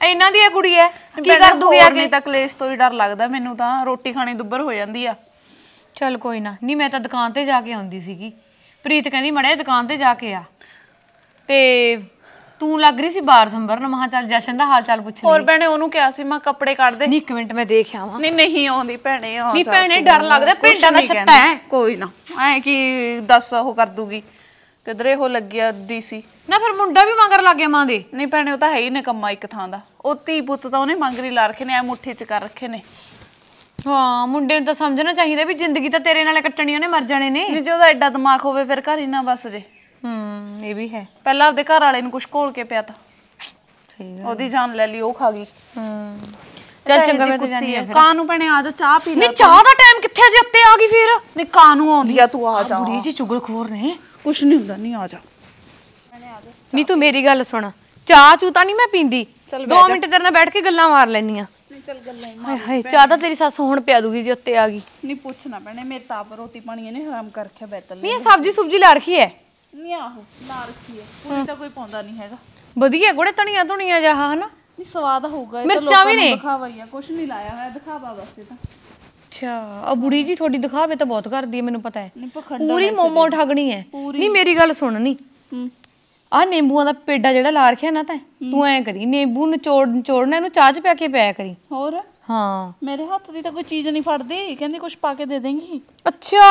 ਇਹਨਾਂ ਦੀ ਇਹ ਕੁੜੀ ਹੈ ਕੀ ਕਰ ਦੂਗੀ ਕੇ ਤੱਕ ਲੇਸ ਤੋਂ ਹੀ ਡਰ ਲੱਗਦਾ ਮੈਨੂੰ ਤਾਂ ਰੋਟੀ ਖਾਣੀ ਦੁੱਬਰ ਹੋ ਜਾਂਦੀ ਆ ਚਲ ਕੋਈ ਨਾ ਨਹੀਂ ਮੈਂ ਤਾਂ ਦੁਕਾਨ ਤੇ ਜਾ ਕੇ ਆਉਂਦੀ ਸੀਗੀ ਪ੍ਰੀਤ ਕਹਿੰਦੀ ਮੜਿਆ ਦੁਕਾਨ ਤੇ ਜਾ ਕੇ ਆ ਤੇ ਤੂੰ ਲੱਗ ਰਹੀ ਸੀ ਬਾਹਰ ਸੰਭਰਨ ਮਹਾ ਚੱਲ ਜਸ਼ਨ ਦਾ ਹਾਲ ਚਾਲ ਪੁੱਛ ਲਈ ਹੋਰ ਭੈਣੇ ਉਹਨੂੰ ਕਿਹਾ ਸੀ ਮੈਂ ਕੱਪੜੇ ਕੱਢ ਦੇ ਨਹੀਂ ਇੱਕ ਮਿੰਟ ਮੈਂ ਦੇਖ ਆਵਾਂ ਨਹੀਂ ਨਹੀਂ ਆਉਂਦੀ ਭੈਣੇ ਆ ਨਹੀਂ ਭੈਣੇ ਡਰ ਲੱਗਦਾ ਪਿੰਡਾਂ ਦਾ ਛੱਤਾ ਹੈ ਕੋਈ ਨਾ ਐ ਕੀ ਦੱਸ ਉਹ ਕਰ ਦੂਗੀ ਕਿਧਰੇ ਉਹ ਲੱਗਿਆ ਦੀ ਸੀ ਨਾ ਫਿਰ ਮੁੰਡਾ ਵੀ ਮੰਗਰ ਲੱਗਿਆ ਮਾਂ ਦੇ ਨਹੀਂ ਭੈਣੇ ਉਹ ਤਾਂ ਹੈ ਹੀ ਨਿਕੰਮਾ ਇੱਕ ਥਾਂ ਦਾ ਉਹ ਧੀ ਪੁੱਤ ਤਾਂ ਉਹਨੇ ਮੰਗਰੀ ਲਾ ਰੱਖੇ ਨੇ ਐ ਮੁੱਠੀ ਚ ਕਰ ਰੱਖੇ ਨੇ ਹਾਂ ਮੁੰਡੇ ਨੂੰ ਤਾਂ ਸਮਝਣਾ ਚਾਹੀਦਾ ਵੀ ਜ਼ਿੰਦਗੀ ਤਾਂ ਤੇਰੇ ਨਾਲੇ ਕੱਟਣੀ ਉਹਨੇ ਮਰ ਜਾਣੇ ਨੇ ਨਹੀਂ ਜੇ ਉਹਦਾ ਐਡਾ ਦਿਮਾਗ ਹੋਵੇ ਫਿਰ ਘਰ ਹੀ ਨਾ ਬਸ ਜੇ ਹੂੰ ਇਹ ਵੀ ਹੈ ਪਹਿਲਾਂ ਆਪਦੇ ਘਰ ਵਾਲੇ ਨੂੰ ਕੁਝ ਘੋਲ ਕੇ ਪਿਆ ਤਾਂ ਠੀਕ ਹੈ ਉਹਦੀ ਜਾਨ ਲੈ ਲਈ ਉਹ ਖਾ ਗਈ ਹੂੰ ਚੱਲ ਚੰਗਾ ਮੈਂ ਤੇ ਜਾਣੀ ਆ ਫਿਰ ਕਾਂ ਨੂੰ ਭੈਣੇ ਆ ਜਾ ਚਾਹ ਪੀ ਲੈ ਨਹੀਂ ਚਾਹ ਦਾ ਟਾਈਮ ਕਿੱਥੇ ਜੇ ਉੱਤੇ ਆ ਗਈ ਫਿਰ ਨਹੀਂ ਕਾਂ ਨੂੰ ਆਉਂਦੀ ਆ ਤੂੰ ਆ ਜਾ ਬੁੜੀ ਜੀ ਚੁਗਲਖੋਰ ਨੇ ਕੁਛ ਨਹੀਂ ਹੁੰਦਾ ਨਹੀਂ ਆ ਜਾ ਨਹੀਂ ਤੂੰ ਮੇਰੀ ਗੱਲ ਸੁਣ ਚਾਹ ਚੂ ਤਾਂ ਨਹੀਂ ਮੈਂ ਪੀਂਦੀ 2 ਮਿੰਟ ਤੇਰੇ ਨਾਲ ਬੈਠ ਕੇ ਗੱਲਾਂ ਮਾਰ ਲੈਣੀਆਂ ਨਹੀਂ ਚੱਲ ਗੱਲਾਂ ਹੀ ਮਾਰ ਹਾਏ ਚਾਹ ਤਾਂ ਤੇਰੀ ਸੱਸ ਹੁਣ ਪਿਆ ਦੂਗੀ ਜੇ ਉੱਤੇ ਆ ਗਈ ਨਹੀਂ ਪੁੱਛਣਾ ਪੈਣੇ ਮੇਰੇ ਤਾਂ ਆਪ ਰੋਟੀ ਪਾਣੀ ਇਹਨੇ ਹਰਾਮ ਕਰ ਰੱਖਿਆ ਬੈਤਲ ਨਹੀਂ ਇਹ ਸਬਜ਼ੀ ਸੁਬਜੀ ਲਾ ਰੱਖੀ ਐ ਨਹੀਂ ਆਹੋ ਲਾ ਰੱਖੀ ਐ ਪੂਰੀ ਤਾਂ ਕੋਈ ਪਾਉਂਦਾ ਨਹੀਂ ਹੈਗਾ ਵਧੀਆ ਗੋੜੇ ਧਣੀਆਂ ਧੁਣੀਆਂ ਜਾਹਾ ਹਨਾ ਨਹੀਂ ਸਵਾਦ ਹੋਊਗਾ ਇਹ ਤਾਂ ਲੋਕਾਂ ਨੂੰ ਦਿਖਾਵਾ ਹੀ ਆ ਕੁਛ ਨਹੀਂ ਲਾਇਆ ਹੋਇਆ ਦਿਖਾਵਾ ਵਾਸਤੇ ਤਾਂ ਅੱਛਾ ਉਹ ਬੁੜੀ ਜੀ ਤੁਹਾਡੀ ਦਿਖਾਵੇ ਤਾਂ ਬਹੁਤ ਕਰਦੀ ਹੈ ਮੈਨੂੰ ਪਤਾ ਹੈ ਪੂਰੀ ਮੋਮੋ ਠਾਗਣੀ ਹੈ ਨਹੀਂ ਮੇਰੀ ਗੱਲ ਸੁਣ ਨਹੀਂ ਆ ਨਿੰਬੂਆਂ ਦਾ ਪੇਡਾ ਜਿਹੜਾ ਲਾ ਰੱਖਿਆ ਨਾ ਤੈਂ ਤੂੰ ਐ ਕਰੀ ਨਿੰਬੂ ਨਚੋੜ ਨਿਚੋੜਨਾ ਇਹਨੂੰ ਚਾਹ ਚ ਪਿਆ ਕੇ ਪਿਆ ਕਰੀ ਹੋਰ ਹਾਂ ਮੇਰੇ ਹੱਥ ਦੀ ਤਾਂ ਕੋਈ ਚੀਜ਼ ਨਹੀਂ ਫੜਦੀ ਕਹਿੰਦੀ ਕੁਝ ਪਾ ਕੇ ਦੇ ਦੇਂਗੀ ਅੱਛਾ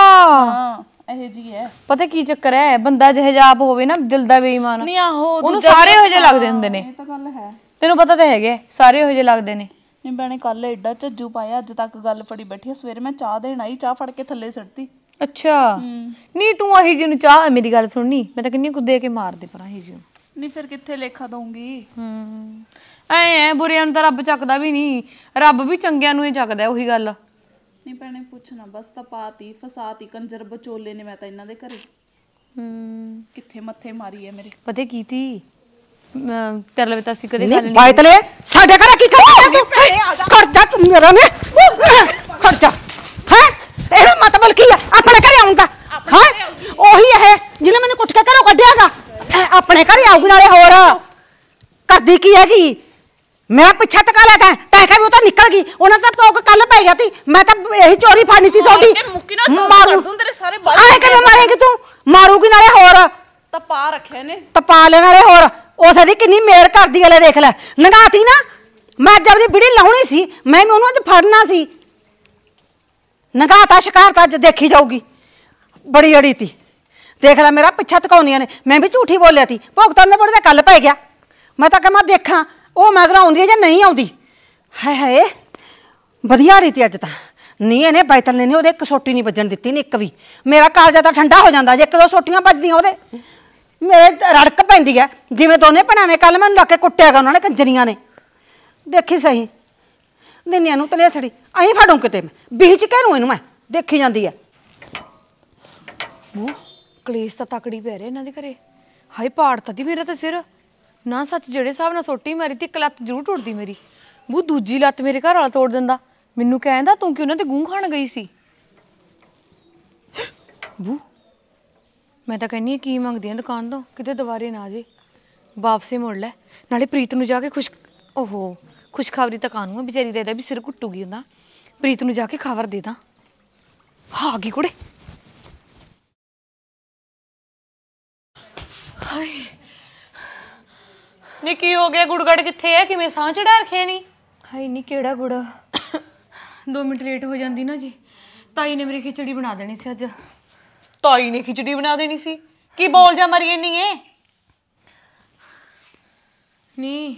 ਹਾਂ ਇਹੋ ਜੀ ਹੈ ਪਤਾ ਕੀ ਚੱਕਰ ਹੈ ਬੰਦਾ ਜਿਹੇ ਜਾਪ ਹੋਵੇ ਨਾ ਦਿਲ ਦਾ ਬੇਈਮਾਨ ਨਹੀਂ ਆਹੋ ਉਹਨੂੰ ਸਾਰੇ ਇਹੋ ਜਿਹੇ ਲੱਗਦੇ ਹੁੰਦੇ ਨੇ ਇਹ ਤਾਂ ਗੱਲ ਹੈ ਤੈਨੂੰ ਪਤਾ ਤਾਂ ਹੈਗੇ ਸਾਰੇ ਇਹੋ ਜਿਹੇ ਲੱਗਦੇ ਨੇ ਨੀ ਬਣੇ ਕੱਲ ਐਡਾ ਝੱਜੂ ਪਾਇਆ ਅੱਜ ਤੱਕ ਗੱਲ ਫੜੀ ਬੈਠੀ ਆ ਸਵੇਰੇ ਮੈਂ ਚਾਹ ਦੇਣ ਆਈ ਚਾਹ ਫੜ ਕੇ ਥੱਲੇ ਸੁੱਟਤੀ ਅੱਛਾ ਨਹੀਂ ਤੂੰ ਆਹੀ ਜੀ ਨੂੰ ਚਾਹ ਮੇਰੀ ਗੱਲ ਸੁਣਨੀ ਮੈਂ ਤਾਂ ਕਿੰਨੀ ਕੁ ਦੇ ਕੇ ਮਾਰ ਦੇ ਪਰਾਂ ਹੀ ਜੀ ਨੂੰ ਨਹੀਂ ਫਿਰ ਕਿੱਥੇ ਲੇਖਾ ਦਊਂਗੀ ਹੂੰ ਐ ਐ ਬੁਰਿਆਂ ਨੂੰ ਤਾਂ ਰੱਬ ਚੱਕਦਾ ਵੀ ਨਹੀਂ ਰੱਬ ਵੀ ਚੰਗਿਆਂ ਨੂੰ ਹੀ ਚੱਕਦਾ ਉਹੀ ਗੱਲ ਨੀ ਪੈਣੇ ਪੁੱਛਣਾ ਬਸ ਤਾਂ ਪਾਤੀ ਫਸਾਤੀ ਕੰਜਰ ਬਚੋਲੇ ਨੇ ਮੈਂ ਤਾਂ ਇਹਨਾਂ ਦੇ ਘਰੇ ਹੂੰ ਕਿੱਥੇ ਮੱਥੇ ਮਾਰੀ ਐ ਮੇਰੇ ਪਤਾ ਕੀਤੀ ਤੇਰੇ ਤਰਲ ਵਿੱਚ ਅਸੀਂ ਕਦੇ ਨਹੀਂ ਲੈਣੀ ਤਲੇ ਸਾਡੇ ਘਰ ਕੀ ਕਰਦਾ ਤੂੰ ਖਰਚਾ ਤੂੰ ਮੇਰਾ ਨੇ ਖਰਚਾ ਹੈ ਇਹ ਮਤਲਬ ਕੀ ਹੈ ਆਪਣੇ ਘਰੇ ਆਉਂਦਾ ਹੈ ਉਹੀ ਹੈ ਜਿਹਨੇ ਮੈਨੂੰ ਕੁੱਟ ਕੇ ਘਰੋਂ ਕੱਢਿਆਗਾ ਆਪਣੇ ਘਰੇ ਆਊਗੀ ਨਾਲੇ ਹੋਰ ਕਰਦੀ ਕੀ ਹੈਗੀ ਮੈਂ ਪਿੱਛਾ ਤਕਾ ਲਿਆ ਤੈਂ ਕਿਹਾ ਵੀ ਉਹ ਤਾਂ ਨਿਕਲ ਗਈ ਉਹਨਾਂ ਤਾਂ ਭੋਗ ਕੱਲ ਪੈ ਗਿਆ ਤੀ ਮੈਂ ਤਾਂ ਇਹੀ ਚੋਰੀ ਫੜਨੀ ਤੀ ਤੁਹਾਡੀ ਮੁੱਕੀ ਨਾ ਮਾਰੂ। ਤੇਰੇ ਸਾਰੇ ਬਾਲ ਆਏ ਕਿ ਮਾਰੇਂਗੀ ਤੂੰ ਮਾਰੂਗੀ ਨਾਲੇ ਹੋਰ ਤਾਂ ਪਾ ਰੱਖਿਆ ਨੇ ਤਪਾ ਲੈਣ ਵਾਲੇ ਹੋਰ ਉਸੇ ਦੀ ਕਿੰਨੀ ਮੇਰ ਕਰਦੀ ਗੱਲ ਦੇਖ ਲੈ ਨੰਗਾਤੀ ਨਾ ਮੈਂ ਜਦ ਦੀ ਬਿੜੀ ਲਾਉਣੀ ਸੀ ਮੈਂ ਵੀ ਉਹਨੂੰ ਅੱਜ ਫੜਨਾ ਸੀ ਨਗਾਤਾ ਸ਼ਿਕਾਰਤਾ ਅੱਜ ਦੇਖੀ ਜਾਊਗੀ ਬੜੀ ਅੜੀ ਤੀ ਦੇਖ ਲੈ ਮੇਰਾ ਪਿੱਛਾ ਧਕਾਉਂਦੀਆਂ ਨੇ ਮੈਂ ਵੀ ਝੂਠੀ ਬੋਲਿਆ ਤੀ ਭੁਗਤਾਂ ਬੜੇ ਦਾ ਕੱਲ ਪੈ ਗਿਆ ਮੈਂ ਤਾਂ ਕਹਾਂ ਦੇਖਾਂ ਉਹ ਮਗਰ ਆਉਂਦੀ ਹੈ ਜਾਂ ਨਹੀਂ ਆਉਂਦੀ ਹਾਏ ਹਾਏ ਵਧੀਆ ਰੀਤੀ ਅੱਜ ਤਾਂ ਨਹੀਂ ਇਹਨੇ ਬੈਤਲ ਨੇ ਉਹਦੇ ਇੱਕ ਸੋਟੀ ਨਹੀਂ ਵੱਜਣ ਦਿੱਤੀ ਨੇ ਇੱਕ ਵੀ ਮੇਰਾ ਕਾਲਜਾ ਤਾਂ ਠੰਡਾ ਹੋ ਜਾਂਦਾ ਜੇ ਇੱਕ ਦੋ ਸੋਟੀਆਂ ਵੱਜਦੀਆਂ ਉਹਦੇ ਮੇਰੇ ਰੜਕ ਪੈਂਦੀ ਹੈ ਜਿਵੇਂ ਦੋਨੇ ਭਣਾ ਨੇ ਕੱਲ ਮੈਨੂੰ ਲਾ ਕੇ ਕੁੱਟਿਆਗਾ ਉਹਨਾਂ ਨੇ ਕੰਜਰੀਆਂ ਨੇ ਦੇਖੀ ਸਹੀ ਦਿਨਿਆਂ ਨੂੰ ਤਲੇ ਸੜੀ ਐਂ ਫੜੂ ਕਿਤੇ ਮੈਂ ਬੀਚ ਨੂੰ ਇਹਨੂੰ ਮੈਂ ਦੇਖੀ ਜਾਂਦੀ ਹੈ ਮੂੰਹ ਕਲੇਸ਼ ਤਾਂ ਤਕੜੀ ਪੈ ਰਿਹਾ ਇਹਨਾਂ ਦੇ ਘਰੇ ਹਾਈ ਪਾੜ ਤਾਂ ਦੀ ਮੇਰਾ ਤਾਂ ਸਿਰ ਨਾ ਸੱਚ ਜਿਹੜੇ ਸਾਹਿਬ ਨਾਲ ਸੋਟੀ ਮਾਰੀ ਤੇ ਕਲੱਤ ਜ਼ਰੂਰ ਟੁੱਟਦੀ ਮੇਰੀ ਮੂੰਹ ਦੂਜੀ ਲੱਤ ਮੇਰੇ ਘਰ ਵਾਲਾ ਤੋੜ ਦਿੰਦਾ ਮੈਨੂੰ ਕਹਿੰਦਾ ਤੂੰ ਕਿ ਉਹਨਾਂ ਤੇ ਗੂੰ ਖਾਣ ਗਈ ਸੀ ਉਹ ਮੈਂ ਤਾਂ ਕਹਿੰਨੀ ਕੀ ਮੰਗਦੀ ਆ ਦੁਕਾਨ ਤੋਂ ਕਿਤੇ ਦੁਬਾਰੇ ਨਾ ਜੇ ਵਾਪਸੇ ਮੁੜ ਲੈ ਨਾਲੇ ਪ੍ਰੀਤ ਨੂੰ ਜਾ ਕੇ ਖੁਸ਼ ਓਹੋ ਖੁਸ਼ਖਬਰੀ ਤਾਂ ਕਾਨੂੰ ਆ ਵਿਚਾਰੀ ਦਾ ਵੀ ਸਿਰ ਘੁੱਟੂਗੀ ਹੁੰਦਾ ਪ੍ਰੀਤ ਨੂੰ ਜਾ ਕੇ ਖਬਰ ਦੇ ਦਾਂ ਹਾਂ ਆ ਗਈ ਕੁੜੇ ਹਾਏ ਨੀ ਕੀ ਹੋ ਗਿਆ ਗੁੜਗੜ ਕਿੱਥੇ ਐ ਕਿਵੇਂ ਸਾਹ ਚੜਾ ਰਖਿਆ ਨਹੀਂ ਹਾਏ ਨਹੀਂ ਕਿਹੜਾ ਗੁੜਾ 2 ਮਿੰਟ ਲੇਟ ਹੋ ਜਾਂਦੀ ਨਾ ਜੀ ਤਾਈ ਨੇ ਮੇਰੀ ਖਿਚੜੀ ਬਣਾ ਦੇਣੀ ਸੀ ਅੱਜ ਤਾਈ ਨੇ ਖਿਚੜੀ ਬਣਾ ਦੇਣੀ ਸੀ ਕੀ ਬੋਲ ਜਾ ਮਰੀ ਨਹੀਂ ਏ ਨਹੀਂ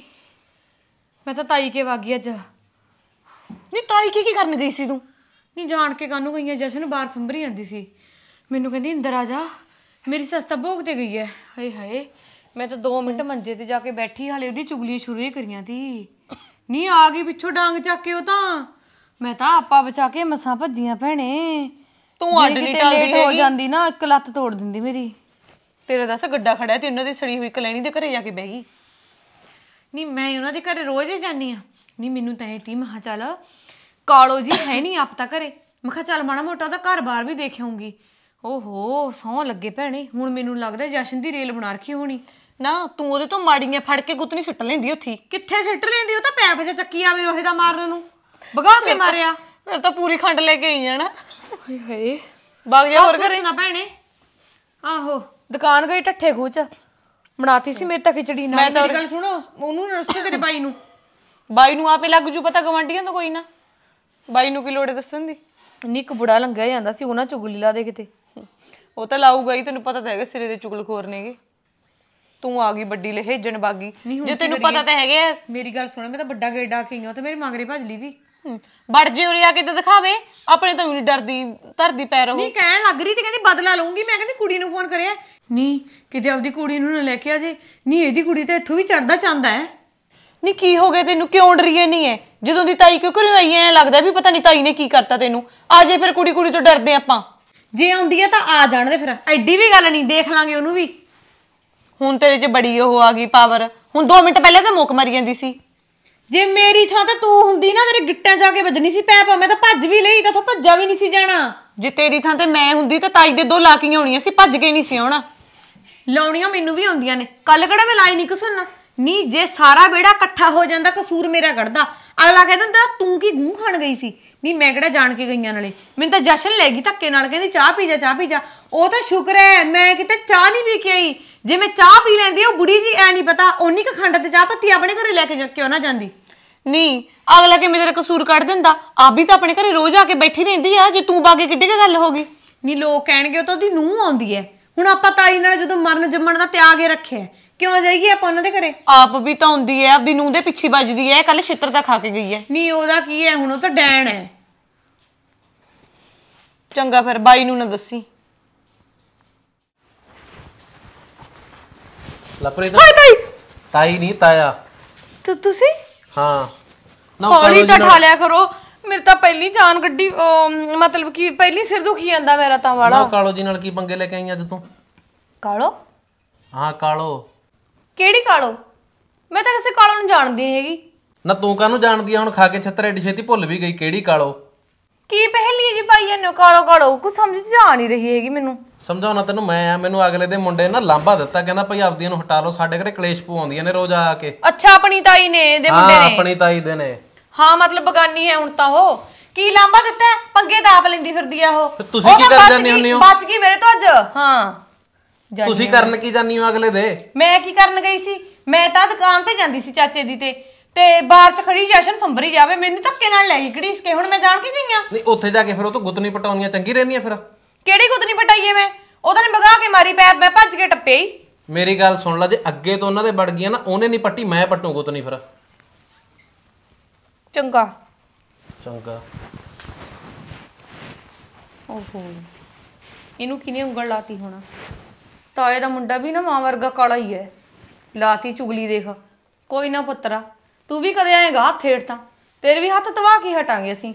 ਮੈਂ ਤਾਂ ਤਾਈ ਕੇ ਵਾਗੀ ਅੱਜ ਨਹੀਂ ਤਾਈ ਕੀ ਕੀ ਕਰਨ ਗਈ ਸੀ ਤੂੰ ਨਹੀਂ ਜਾਣ ਕੇ ਕਾਨੂੰ ਗਈ ਹੈ ਜਸ਼ਨ ਬਾਹਰ ਸੰਭਰੀ ਜਾਂਦੀ ਸੀ ਮੈਨੂੰ ਕਹਿੰਦੀ ਅੰਦਰ ਆ ਜਾ ਮੇਰੀ ਸੱਸ ਤਾਂ ਭੋਗ ਤੇ ਗਈ ਹੈ ਹਾਏ ਹਾਏ ਮੈਂ ਤਾਂ 2 ਮਿੰਟ ਮੰਜੇ ਤੇ ਜਾ ਕੇ ਬੈਠੀ ਹਲੇ ਉਹਦੀ ਚੁਗਲੀਆਂ ਸ਼ੁਰੂ ਹੀ ਕਰੀਆਂ ਤੀ ਨਹੀਂ ਆ ਗਈ ਪਿੱਛੋਂ ਡਾਂਗ ਚੱਕ ਕੇ ਉਹ ਤਾਂ ਮੈਂ ਤਾਂ ਆਪਾ ਬਚਾ ਕੇ ਮਸਾਂ ਭੱਜੀਆਂ ਭੈਣੇ ਤੂੰ ਅੱਡ ਨਹੀਂ ਟਲਦੀ ਹੋ ਜਾਂਦੀ ਨਾ ਇੱਕ ਲੱਤ ਤੋੜ ਦਿੰਦੀ ਮੇਰੀ ਤੇਰੇ ਦੱਸ ਗੱਡਾ ਖੜਾ ਤੇ ਉਹਨਾਂ ਦੀ ਸੜੀ ਹੋਈ ਕਲੈਣੀ ਦੇ ਘਰੇ ਜਾ ਕੇ ਬਹਿ ਗਈ ਨਹੀਂ ਮੈਂ ਉਹਨਾਂ ਦੇ ਘਰੇ ਰੋਜ਼ ਹੀ ਜਾਂਦੀ ਆ ਨਹੀਂ ਮੈਨੂੰ ਤਾਂ ਇਹ ਤੀ ਮਹਾ ਚੱਲ ਕਾਲੋ ਜੀ ਹੈ ਨਹੀਂ ਆਪ ਤਾਂ ਘਰੇ ਮੈਂ ਕਿਹਾ ਚੱਲ ਮਾਣਾ ਮੋਟਾ ਤਾਂ ਘਰ-ਬਾਰ ਵੀ ਦੇਖ ਆਉਂਗੀ ਓਹੋ ਸੌ ਲੱਗੇ ਭੈਣੇ ਹੁਣ ਮੈਨੂੰ ਲੱਗਦਾ ਜਸ਼ਨ ਦੀ ਰੇਲ ਬਣਾ ਰੱਖੀ ਹੋਣੀ ਨਾ ਤੂੰ ਉਹਦੇ ਤੋਂ ਮਾੜੀਆਂ ਫੜ ਕੇ ਗੁੱਤਨੀ ਸੁੱਟ ਲੈਂਦੀ ਉੱਥੀ ਕਿੱਥੇ ਸੁੱਟ ਲੈਂਦੀ ਉਹ ਤਾਂ ਪੈਪ 'ਚ ਚੱਕੀ ਆਵੇ ਰੋਹੇ ਦਾ ਮਾਰਨ ਨੂੰ ਭਗਾ ਕੇ ਮਾਰਿਆ ਫਿਰ ਤਾਂ ਪੂਰੀ ਖੰਡ ਲੈ ਕੇ ਆਈ ਨਾ ਹਾਏ ਹਾਏ ਬਾਗ ਜਾ ਹੋਰ ਕਰੇ ਨਾ ਭੈਣੇ ਆਹੋ ਦੁਕਾਨ ਗਈ ਠੱਠੇ ਖੂਚ ਬਣਾਤੀ ਸੀ ਮੇਰੇ ਤਾਂ ਖਿਚੜੀ ਨਾ ਮੈਂ ਤਾਂ ਗੱਲ ਸੁਣੋ ਉਹਨੂੰ ਰਸਤੇ ਤੇਰੇ ਬਾਈ ਨੂੰ ਬਾਈ ਨੂੰ ਆਪੇ ਲੱਗ ਜੂ ਪਤਾ ਗਵਾਂਡੀਆਂ ਤਾਂ ਕੋਈ ਨਾ ਬਾਈ ਨੂੰ ਕੀ ਲੋੜ ਦੱਸਣ ਦੀ ਨਿੱਕ ਬੁੜਾ ਲੰਗਿਆ ਜਾਂਦਾ ਸੀ ਉਹਨਾਂ ਚੁਗਲੀ ਲਾ ਦੇ ਕਿਤੇ ਉਹ ਤਾਂ ਲਾਊਗਾ ਹੀ ਤੈਨੂੰ ਪਤਾ ਤਾਂ ਹੈਗਾ ਸਿਰੇ ਦੇ ਚੁਗਲਖੋਰ ਨੇਗੇ ਤੂੰ ਆ ਗਈ ਵੱਡੀ ਲਹਿਜਣ ਬਾਗੀ ਜੇ ਤੈਨੂੰ ਪਤਾ ਤਾਂ ਹੈਗਾ ਮੇਰੀ ਗੱਲ ਸੁਣ ਮੈਂ ਤਾਂ ਵੱਡਾ ਗੇਡਾ ਕਿਈਓ ਤੇ ਮੇਰੀ ਮੰਗਰੇ ਭੱਜ ਲਈ ਸੀ ਵੜ ਜੇ ਉਰੇ ਆ ਕੇ ਤੇ ਦਿਖਾਵੇ ਆਪਣੇ ਤਾਂ ਨਹੀਂ ਡਰਦੀ ਧਰਦੀ ਪੈ ਉਹ ਨਹੀਂ ਕਹਿਣ ਲੱਗ ਰਹੀ ਤੇ ਕਹਿੰਦੀ ਬਦਲਾ ਲਊਂਗੀ ਮੈਂ ਕਹਿੰਦੀ ਕੁੜੀ ਨੂੰ ਫੋਨ ਕਰਿਆ ਨਹੀਂ ਕਿਤੇ ਆਪਦੀ ਕੁੜੀ ਨੂੰ ਨਾ ਲੈ ਕੇ ਆ ਜੇ ਨਹੀਂ ਇਹਦੀ ਕੁੜੀ ਤਾਂ ਇੱਥੋਂ ਵੀ ਚੜਦਾ ਚਾਹੁੰਦਾ ਹੈ ਨਹੀਂ ਕੀ ਹੋ ਗਿਆ ਤੈਨੂੰ ਕਿਉਂ ਡਰੀ ਐ ਨਹੀਂ ਐ ਜਦੋਂ ਦੀ ਤਾਈ ਕਿਉਂ ਕਰਿਓ ਆਈ ਐ ਲੱਗਦਾ ਵੀ ਪਤਾ ਨਹੀਂ ਤਾਈ ਨੇ ਕੀ ਕਰਤਾ ਤੈਨੂੰ ਆ ਜੇ ਫਿਰ ਕੁੜੀ ਕੁੜੀ ਤੋਂ ਡਰਦੇ ਆਪਾਂ ਜੇ ਆਉਂਦੀ ਆ ਤਾਂ ਆ ਜਾਣ ਦੇ ਫਿਰ ਐਡੀ ਵੀ ਗੱਲ ਨਹੀਂ ਦੇਖ ਲਾਂਗੇ ਉਹਨੂੰ ਵੀ ਹੁਣ ਤੇਰੇ 'ਚ ਬੜੀ ਉਹ ਆ ਗਈ ਪਾਵਰ ਹੁਣ 2 ਮਿੰਟ ਪਹਿਲਾਂ ਤਾਂ ਮੁੱਕ ਮਰੀ ਜਾਂਦੀ ਸੀ ਜੇ ਮੇਰੀ ਥਾਂ ਤੇ ਤੂੰ ਹੁੰਦੀ ਨਾ ਮੇਰੇ ਗਿੱਟਾਂ ਜਾ ਕੇ ਵੱਜਣੀ ਸੀ ਪੈਪ ਮੈਂ ਤਾਂ ਭੱਜ ਵੀ ਲਈ ਤਾਂ ਤੋ ਭੱਜਾ ਵੀ ਨਹੀਂ ਸੀ ਜਾਣਾ ਜੇ ਤੇਰੀ ਥਾਂ ਤੇ ਮੈਂ ਹੁੰਦੀ ਤਾਂ ਤਾਈ ਦੇ ਦੋ ਲਾਕੀਆਂ ਹੋਣੀਆਂ ਸੀ ਭੱਜ ਕੇ ਨਹੀਂ ਸੀ ਆਉਣਾ ਲਾਉਣੀਆਂ ਮੈਨੂੰ ਵੀ ਆਉਂਦੀਆਂ ਨੇ ਕੱਲ ਕਿਹੜਾ ਮੈਂ ਲਾਈ ਨਹੀਂ ਕਸੁੰਨਾ ਨਹੀਂ ਜੇ ਸਾਰਾ ਬੇੜਾ ਇਕੱਠਾ ਹੋ ਜਾਂਦਾ ਕਸੂਰ ਮੇਰਾ ਕੱਢਦਾ ਅਗਲਾ ਕਹਿੰਦਾ ਹੁੰਦਾ ਤੂੰ ਕੀ ਗੂੰ ਖਾਣ ਗਈ ਸੀ ਨਹੀਂ ਮੈਂ ਕਿਹੜਾ ਜਾਣ ਕੇ ਗਈਆਂ ਨਾਲੇ ਮੈਨੂੰ ਤਾਂ ਜਸ਼ਨ ਲੈ ਗਈ ਧੱਕੇ ਨਾਲ ਕਹਿੰਦੀ ਚਾਹ ਪੀ ਜਾ ਚਾਹ ਪੀ ਜਾ ਉਹ ਤਾਂ ਸ਼ੁਕਰ ਹੈ ਮੈਂ ਕਿਤੇ ਚਾਹ ਨਹੀਂ ਪੀ ਕੇ ਆਈ ਜੇ ਮੈਂ ਚਾਹ ਪੀ ਲੈਂਦੀ ਉਹ ਬੁੜੀ ਜੀ ਐ ਨਹੀਂ ਪਤਾ ਉਹਨੀ ਕ ਖੰਡ ਤੇ ਚਾਹ ਪੱਤੀ ਆਪਣੇ ਘਰੇ ਲੈ ਕੇ ਜਾ ਕਿਉਂ ਨਾ ਜਾਂਦੀ ਨਹੀਂ ਅਗਲਾ ਕਿ ਤੇਰਾ ਕਸੂਰ ਕੱਢ ਦਿੰਦਾ ਆ ਵੀ ਤਾਂ ਆਪਣੇ ਘਰੇ ਰੋਜ਼ ਆ ਕੇ ਬੈਠੀ ਰਹਿੰਦੀ ਆ ਜੇ ਤੂੰ ਬਾਗੇ ਕਿੱਡੀ ਕ ਗੱਲ ਹੋ ਗਈ ਨਹੀਂ ਲੋਕ ਕਹਿਣਗੇ ਉਹ ਤਾਂ ਉਹਦੀ ਨੂੰਹ ਆਉਂਦੀ ਹੈ ਹੁਣ ਆਪਾਂ ਤਾਈ ਨਾਲ ਜਦੋਂ ਮਰਨ ਜੰਮਣ ਦਾ ਤਿਆਗ ਹੀ ਰੱਖਿਆ ਕਿਉਂ ਜਾਏਗੀ ਆਪਾਂ ਉਹਨਾਂ ਦੇ ਘਰੇ ਆਪ ਵੀ ਤਾਂ ਹੁੰਦੀ ਐ ਆਪਦੀ ਨੂੰ ਦੇ ਪਿੱਛੇ ਵੱਜਦੀ ਐ ਕੱਲ ਛਿੱਤਰ ਤਾਂ ਖਾ ਕੇ ਗਈ ਐ ਨਹੀਂ ਉਹਦਾ ਕੀ ਐ ਹੁਣ ਉਹ ਤਾਂ ਡੈਣ ਐ ਚੰਗਾ ਫਿਰ ਬਾਈ ਨੂੰ ਨਾ ਦੱਸੀ ਲਪਰੇ ਤਾਂ ਹਾਏ ਤਾਈ ਤਾਈ ਨਹੀਂ ਤਾਇਆ ਤੂੰ ਤੁਸੀਂ ਹਾਂ ਨਾ ਉਹ ਤਾਂ ਠਾ ਲਿਆ ਕਰੋ ਮੇਰੇ ਤਾਂ ਪਹਿਲੀ ਜਾਨ ਗੱਡੀ ਮਤਲਬ ਕਿ ਪਹਿਲੀ ਸਿਰ ਦੁਖੀ ਜਾਂਦਾ ਮੇਰਾ ਤਾਂ ਵਾਲਾ ਕਾਲੋ ਜੀ ਨਾਲ ਕੀ ਪੰਗੇ ਲੈ ਕੇ ਆਈ ਅੱਜ ਤੂੰ ਕਾਲੋ ਹਾਂ ਕਾਲੋ ਕਿਹੜੀ ਕਾਲੋ ਮੈਂ ਤਾਂ ਕਿਸੇ ਕਾਲੋ ਨੂੰ ਜਾਣਦੀ ਨਹੀਂ ਹੈਗੀ ਨਾ ਤੂੰ ਕਾਹਨੂੰ ਜਾਣਦੀ ਆ ਹੁਣ ਖਾ ਕੇ ਛੱਤਰ ਐਡੀ ਛੇਤੀ ਭੁੱਲ ਵੀ ਗਈ ਕਿਹੜੀ ਕਾਲੋ ਕੀ ਪਹਿਲੀ ਜੀ ਭਾਈ ਇਹਨੂੰ ਕਾਲੋ ਕਾਲੋ ਕੁਝ ਸਮਝ ਚ ਆ ਨਹੀਂ ਰਹੀ ਹੈਗੀ ਮੈਨੂੰ ਸਮਝਾਉਣਾ ਤੈਨੂੰ ਮੈਂ ਆ ਮੈਨੂੰ ਅਗਲੇ ਦੇ ਮੁੰਡੇ ਨਾ ਲਾਂਭਾ ਦਿੱਤਾ ਕਹਿੰਦਾ ਭਾਈ ਆਪਦੀਆਂ ਨੂੰ ਹਟਾ ਲਓ ਸਾਡੇ ਘਰੇ ਕਲੇਸ਼ ਆਉਂਦੀਆਂ ਨੇ ਰੋਜ਼ ਆ ਕੇ ਅੱਛਾ ਆਪਣੀ ਤਾਈ ਨੇ ਇਹਦੇ ਮੁੰਡੇ ਹਾਂ ਨੇ ਆਪਣੀ ਤਾਈ ਦੇ ਨੇ ਹਾਂ ਮਤਲਬ ਬਗਾਨੀ ਹੈ ਹੁਣ ਤਾਂ ਉਹ ਕੀ ਲਾਂਭਾ ਦਿੱਤਾ ਪੰਗੇ ਤਾਂ ਆਪ ਲੈਂਦੀ ਫਿਰਦੀ ਆ ਉਹ ਤੁਸੀਂ ਕੀ ਕਰ ਜਾਂਦੇ ਹੁੰਦੇ ਹੋ? ਬਚ ਗਈ ਮੇਰੇ ਤੋਂ ਅੱਜ ਹਾਂ ਤੁਸੀਂ ਕਰਨ ਕੀ ਜਾਨੀ ਹੋ ਅਗਲੇ ਦੇ ਮੈਂ ਕੀ ਕਰਨ ਗਈ ਸੀ ਮੈਂ ਤਾਂ ਦੁਕਾਨ ਤੇ ਜਾਂਦੀ ਸੀ ਚਾਚੇ ਦੀ ਤੇ ਤੇ ਬਾਹਰ ਚ ਖੜੀ ਜਸ਼ਨ ਫੰਬਰੀ ਜਾਵੇ ਮੈਨੂੰ ਧੱਕੇ ਨਾਲ ਲੈ ਗਈ ਕਿਹੜੀ ਇਸਕੇ ਹੁਣ ਮੈਂ ਜਾਣ ਕੇ ਗਈ ਆ ਨਹੀਂ ਉੱਥੇ ਜਾ ਕੇ ਫਿਰ ਉਹ ਤੋਂ ਗੁੱਤ ਨਹੀਂ ਪਟਾਉਣੀਆਂ ਚੰਗੀ ਰਹਿੰਦੀਆਂ ਫਿਰ ਕਿਹੜੀ ਗੁੱਤ ਨਹੀਂ ਪਟਾਈਏ ਮੈਂ ਉਹਦਾ ਨੇ ਬਗਾ ਕੇ ਮਾਰੀ ਪੈ ਮੈਂ ਭੱਜ ਕੇ ਟੱਪੇ ਹੀ ਮੇਰੀ ਗੱਲ ਸੁਣ ਲੈ ਜੇ ਅੱਗੇ ਤੋਂ ਉਹਨਾਂ ਦੇ ਵੜ ਗਈਆਂ ਨਾ ਉਹਨੇ ਨਹੀਂ ਪੱਟੀ ਮੈਂ ਪੱਟੂ ਗੁੱਤ ਨਹੀਂ ਫਿਰ ਚੰਗਾ ਚੰਗਾ ਓਹੋ ਇਹਨੂੰ ਕਿਨੇ ਉਂਗਲ ਲਾਤੀ ਹੋਣਾ ਤਾਏ ਦਾ ਮੁੰਡਾ ਵੀ ਨਾ ਮਾਂ ਵਰਗਾ ਕਾਲਾ ਹੀ ਐ ਲਾਤੀ ਚੁਗਲੀ ਦੇਖ ਕੋਈ ਨਾ ਪੁੱਤਰਾ ਤੂੰ ਵੀ ਕਦੇ ਆਏਗਾ ਹੱਥ ਤਾਂ ਤੇਰੇ ਵੀ ਹੱਥ ਤਵਾ ਕੇ ਹਟਾਂਗੇ ਅਸੀਂ